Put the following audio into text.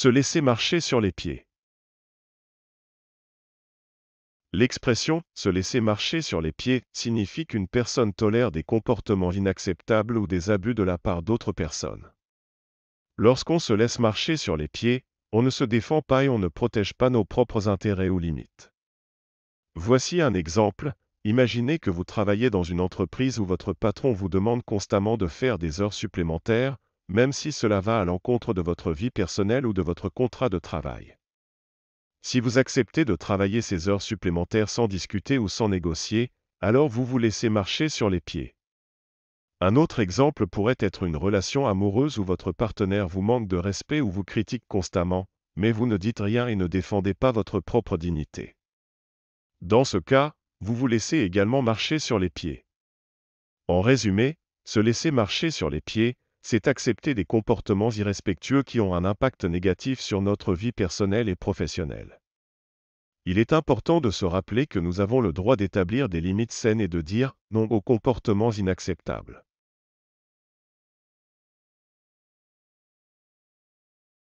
se laisser marcher sur les pieds. L'expression se laisser marcher sur les pieds signifie qu'une personne tolère des comportements inacceptables ou des abus de la part d'autres personnes. Lorsqu'on se laisse marcher sur les pieds, on ne se défend pas et on ne protège pas nos propres intérêts ou limites. Voici un exemple. Imaginez que vous travaillez dans une entreprise où votre patron vous demande constamment de faire des heures supplémentaires, même si cela va à l'encontre de votre vie personnelle ou de votre contrat de travail. Si vous acceptez de travailler ces heures supplémentaires sans discuter ou sans négocier, alors vous vous laissez marcher sur les pieds. Un autre exemple pourrait être une relation amoureuse où votre partenaire vous manque de respect ou vous critique constamment, mais vous ne dites rien et ne défendez pas votre propre dignité. Dans ce cas, vous vous laissez également marcher sur les pieds. En résumé, se laisser marcher sur les pieds, c'est accepter des comportements irrespectueux qui ont un impact négatif sur notre vie personnelle et professionnelle. Il est important de se rappeler que nous avons le droit d'établir des limites saines et de dire non aux comportements inacceptables.